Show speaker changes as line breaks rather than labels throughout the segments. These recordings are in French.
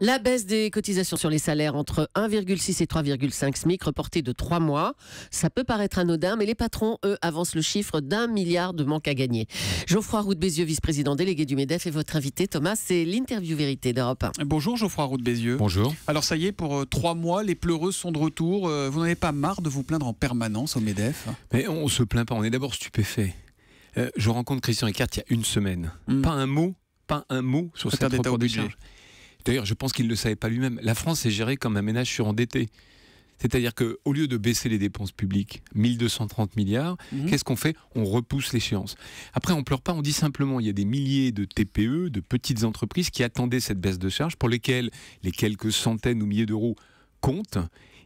La baisse des cotisations sur les salaires entre 1,6 et 3,5 SMIC reportée de trois mois, ça peut paraître anodin, mais les patrons, eux, avancent le chiffre d'un milliard de manque à gagner. Geoffroy Roux de Bézieux, vice-président délégué du MEDEF, et votre invité, Thomas, c'est l'interview vérité d'Europe 1. Bonjour Geoffroy Roux de Bézieux. Bonjour. Alors ça y est, pour euh, trois mois, les pleureuses sont de retour. Euh, vous n'avez pas marre de vous plaindre en permanence au MEDEF
Mais on se plaint pas, on est d'abord stupéfait. Euh, je rencontre Christian Eckert il y a une semaine. Hmm. Pas un mot, pas un mot sur cette report de charge. D'ailleurs, je pense qu'il ne le savait pas lui-même. La France est gérée comme un ménage surendetté. C'est-à-dire qu'au lieu de baisser les dépenses publiques, 1230 milliards, hmm. qu'est-ce qu'on fait On repousse l'échéance. Après, on ne pleure pas, on dit simplement, il y a des milliers de TPE, de petites entreprises qui attendaient cette baisse de charges, pour lesquelles les quelques centaines ou milliers d'euros comptent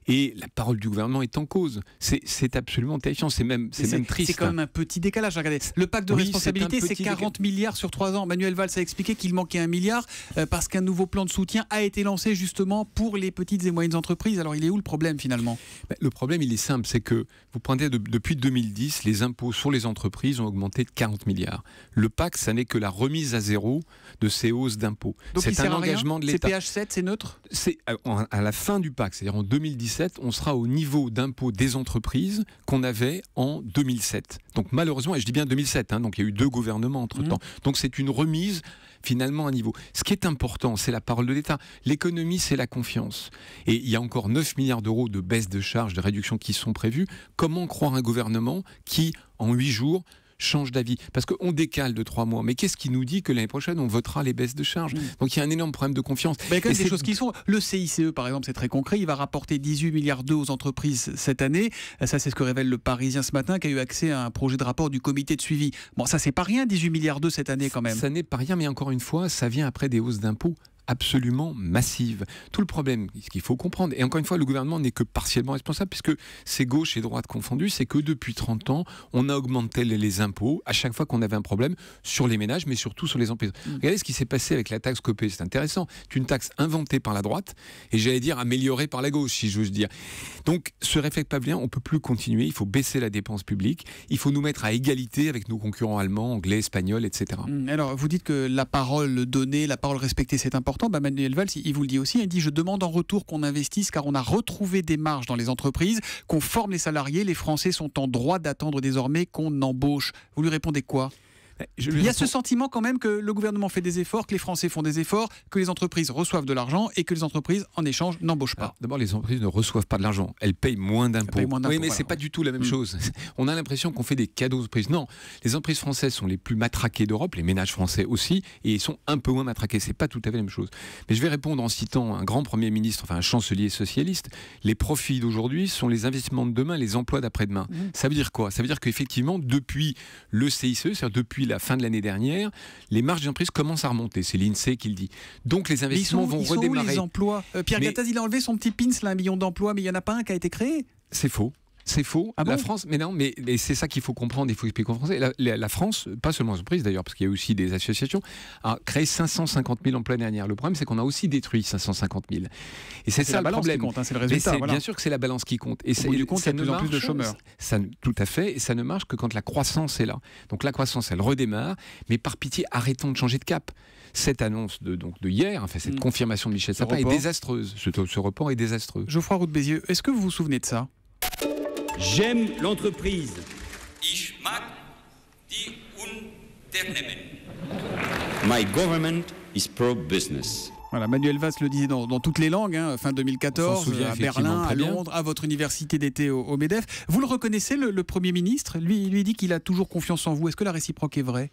et la parole du gouvernement est en cause. C'est absolument terrifiant, c'est même, triste. C'est quand même
un petit décalage. Hein, regardez, le pacte de responsabilité, c'est 40 milliards sur 3 ans. Manuel Valls a expliqué qu'il manquait un milliard euh, parce qu'un nouveau plan de soutien a été lancé justement pour les petites et moyennes entreprises. Alors il est où le problème finalement ben, Le problème, il est simple, c'est que vous
prenez depuis 2010, les impôts sur les entreprises ont augmenté de 40 milliards. Le pacte, ça n'est que la remise à zéro de ces hausses d'impôts. C'est un engagement de l'État.
C'est PH7, c'est neutre C'est
euh, à la fin du pacte, c'est-à-dire en 2017 on sera au niveau d'impôt des entreprises qu'on avait en 2007. Donc malheureusement, et je dis bien 2007, hein, donc il y a eu deux gouvernements entre-temps. Mhm. Donc c'est une remise finalement à niveau. Ce qui est important, c'est la parole de l'État. L'économie, c'est la confiance. Et il y a encore 9 milliards d'euros de baisse de charges, de réductions qui sont prévues. Comment croire un gouvernement qui, en 8 jours, change d'avis. Parce qu'on décale de trois mois. Mais qu'est-ce
qui nous dit que l'année prochaine, on votera les baisses de charges mm. Donc il y a un énorme problème de confiance. il y a des choses qui sont. Le CICE, par exemple, c'est très concret. Il va rapporter 18 milliards d'euros aux entreprises cette année. Ça, c'est ce que révèle le Parisien ce matin, qui a eu accès à un projet de rapport du comité de suivi. Bon, ça, c'est pas rien, 18 milliards d'euros cette année quand même. Ça n'est pas rien, mais encore une fois, ça vient après des hausses d'impôts absolument massive. Tout le
problème, ce qu'il faut comprendre, et encore une fois, le gouvernement n'est que partiellement responsable, puisque c'est gauche et droite confondus, c'est que depuis 30 ans, on a augmenté les impôts à chaque fois qu'on avait un problème sur les ménages, mais surtout sur les entreprises. Mm. Regardez ce qui s'est passé avec la taxe copée c'est intéressant. C'est une taxe inventée par la droite, et j'allais dire améliorée par la gauche, si j'ose dire. Donc, ce réflexe pavlien, on ne peut plus continuer, il faut baisser la dépense publique, il faut nous mettre à égalité avec nos concurrents allemands, anglais, espagnols, etc.
Mm. Alors, vous dites que la parole donnée, la parole respectée, c'est important. Bah, Manuel Valls, il vous le dit aussi, il dit je demande en retour qu'on investisse car on a retrouvé des marges dans les entreprises, qu'on forme les salariés, les Français sont en droit d'attendre désormais qu'on embauche. Vous lui répondez quoi eh, Il y a ce sentiment quand même que le gouvernement fait des efforts, que les Français font des efforts, que les entreprises reçoivent de l'argent et que les entreprises, en échange, n'embauchent pas. D'abord, les
entreprises ne reçoivent pas de l'argent. Elles payent moins d'impôts. Oui, mais c'est pas du tout la même mm. chose. On a l'impression qu'on fait des cadeaux aux entreprises. Non, les entreprises françaises sont les plus matraquées d'Europe, les ménages français aussi, et ils sont un peu moins matraqués. C'est pas tout à fait la même chose. Mais je vais répondre en citant un grand premier ministre, enfin un chancelier socialiste. Les profits d'aujourd'hui sont les investissements de demain, les emplois d'après-demain. Mm. Ça veut dire quoi Ça veut dire qu'effectivement, depuis le CICE, c'est-à-dire depuis la fin de l'année dernière, les marges d'entreprise commencent à remonter. C'est l'INSEE qui le dit. Donc les investissements vont ils sont redémarrer. les emplois
euh, Pierre Gattaz, il a enlevé son petit pins, un million d'emplois, mais il n'y en a pas un qui a été créé. C'est faux. C'est faux.
Ah la France, mais non, mais, c'est ça qu'il faut comprendre, il faut expliquer aux Français. La, France, pas seulement surprise d'ailleurs, parce qu'il y a aussi des associations, a créé 550 000 emplois dernière. Le problème, c'est qu'on a aussi détruit 550 000. Et ah, c'est ça la le problème. Hein, c'est le résultat. Bien sûr que c'est la balance qui compte. Et du compte, il y a de plus en plus de chômeurs. tout à fait. Et ça ne marche que quand la croissance est là. Donc la croissance, elle redémarre. Mais par pitié, arrêtons de changer de cap. Cette annonce de, donc, de hier, enfin, cette hmm. confirmation de Michel Sapin est désastreuse.
Ce, report est désastreux. Geoffroy Roux-Bézieux, est-ce que vous vous souvenez de ça J'aime l'entreprise. Ich mag die Unternehmen. My government is pro-business. Voilà, Manuel Valls le disait dans, toutes les langues, hein, fin 2014, à Berlin, à Londres, à votre université d'été au, MEDEF. Vous le reconnaissez, le, Premier ministre Lui, lui dit qu'il a toujours confiance en vous. Est-ce que la réciproque est vraie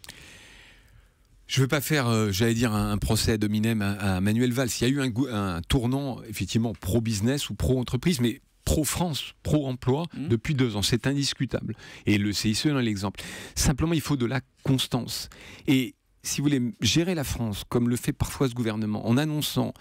je ne veux pas faire, euh, j'allais dire, un, procès à Dominem à, Manuel Valls. Il y a eu un, un tournant, effectivement, pro-business ou pro-entreprise, mais pro-France, pro-emploi mmh. depuis deux ans. C'est indiscutable. Et le CICE est l'exemple. Simplement, il faut de la constance. Et si vous voulez gérer la France, comme le fait parfois ce gouvernement, en annonçant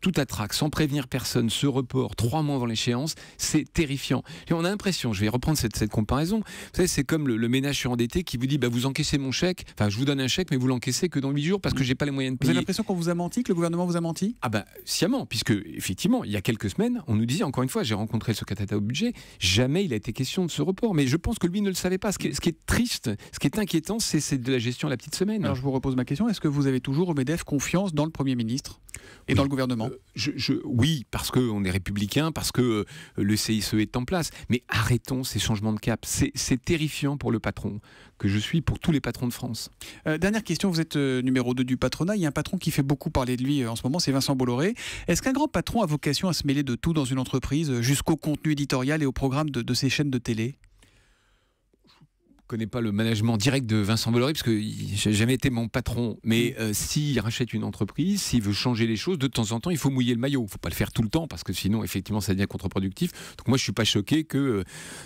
tout attraque, sans prévenir personne, ce report trois mois avant l'échéance, c'est terrifiant. Et on a l'impression, je vais reprendre cette, comparaison, c'est comme le, ménage sur endetté qui vous dit bah, vous encaissez mon chèque, enfin je vous donne un chèque, mais vous l'encaissez que dans huit jours parce que j'ai pas les moyens de payer. Vous avez l'impression qu'on vous a menti, que le gouvernement vous a menti Ah ben, sciemment, puisque effectivement, il y a quelques semaines, on nous disait, encore une fois, j'ai rencontré ce secrétaire au budget, jamais il a été question de ce report,
mais je pense que lui ne le savait pas. Ce qui ce qui est triste, ce qui est inquiétant, c'est de la gestion à la petite semaine. Alors je vous repose ma question, est-ce que vous avez toujours au MEDEF confiance dans le Premier ministre et dans le gouvernement euh, Oui,
parce qu'on est républicain, parce que euh, le CICE est en place. Mais arrêtons ces changements de cap.
C'est terrifiant pour le patron, que je suis pour tous les patrons de France. Euh, dernière question, vous êtes numéro 2 du patronat. Il y a un patron qui fait beaucoup parler de lui en ce moment, c'est Vincent Bolloré. Est-ce qu'un grand patron a vocation à se mêler de tout dans une entreprise, jusqu'au contenu éditorial et au programme de ses chaînes de télé
connais pas le management direct de Vincent Bolloré, parce que j'ai jamais été mon patron. Mais mm. euh, s'il rachète une entreprise, s'il veut changer les choses, de temps en temps, il faut mouiller le maillot. Il faut pas le faire tout le temps, parce que sinon, effectivement, ça devient contre-productif. Donc moi, je suis pas choqué que, euh,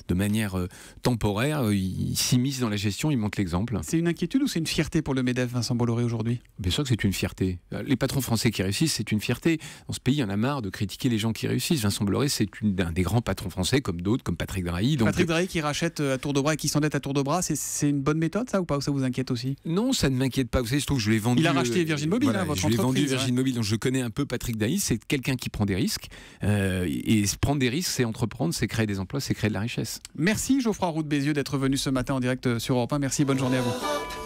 de manière euh, temporaire, il s'immisce dans la gestion, il monte l'exemple. C'est une inquiétude ou c'est une fierté pour le MEDEF, Vincent Bolloré, aujourd'hui Bien sûr que c'est une fierté. Les patrons français qui réussissent, c'est une fierté. Dans ce pays, il en a marre de critiquer les gens qui réussissent. Vincent Bolloré, c'est un des grands patrons français, comme d'autres, comme Patrick Drahi. Donc... Patrick
Drahi qui rachète à tour de bras et qui s'endette à tour de bras c'est une bonne méthode, ça, ou pas Ou ça vous inquiète aussi Non, ça ne m'inquiète pas. Vous savez, je
trouve que je l'ai vendu. Il a racheté Virgin Mobile, hein, votre je entreprise. vendu Virgin Mobile, je connais un peu Patrick Daïs. C'est quelqu'un qui prend des risques. Euh, et prendre des risques, c'est entreprendre, c'est créer des emplois, c'est créer de la richesse.
Merci, Geoffroy Roux de Bézieux, d'être venu ce matin en direct euh, sur Europe 1. Merci, bonne journée à vous.